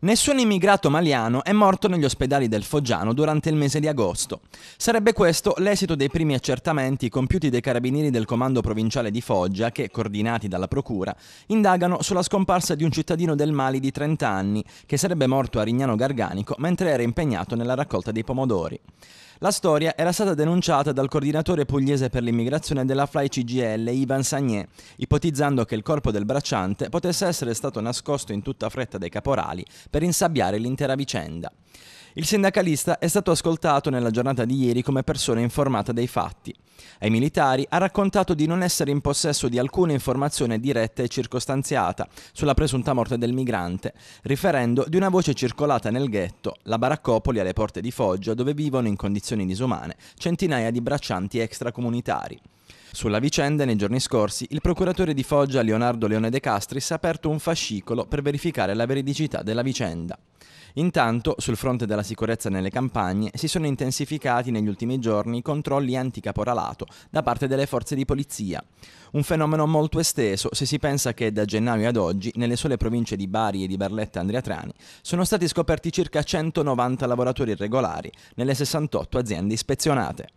Nessun immigrato maliano è morto negli ospedali del Foggiano durante il mese di agosto. Sarebbe questo l'esito dei primi accertamenti compiuti dai carabinieri del comando provinciale di Foggia che, coordinati dalla procura, indagano sulla scomparsa di un cittadino del Mali di 30 anni che sarebbe morto a Rignano Garganico mentre era impegnato nella raccolta dei pomodori. La storia era stata denunciata dal coordinatore pugliese per l'immigrazione della Fly CGL, Ivan Sagné, ipotizzando che il corpo del bracciante potesse essere stato nascosto in tutta fretta dai caporali per insabbiare l'intera vicenda. Il sindacalista è stato ascoltato nella giornata di ieri come persona informata dei fatti. Ai militari ha raccontato di non essere in possesso di alcuna informazione diretta e circostanziata sulla presunta morte del migrante, riferendo di una voce circolata nel ghetto, la baraccopoli alle porte di Foggia, dove vivono in condizioni disumane centinaia di braccianti extracomunitari. Sulla vicenda, nei giorni scorsi, il procuratore di Foggia Leonardo Leone De Castris ha aperto un fascicolo per verificare la veridicità della vicenda. Intanto, sul fronte della sicurezza nelle campagne, si sono intensificati negli ultimi giorni i controlli anticaporalato da parte delle forze di polizia. Un fenomeno molto esteso se si pensa che da gennaio ad oggi, nelle sole province di Bari e di Barletta Andrea Trani, sono stati scoperti circa 190 lavoratori irregolari nelle 68 aziende ispezionate.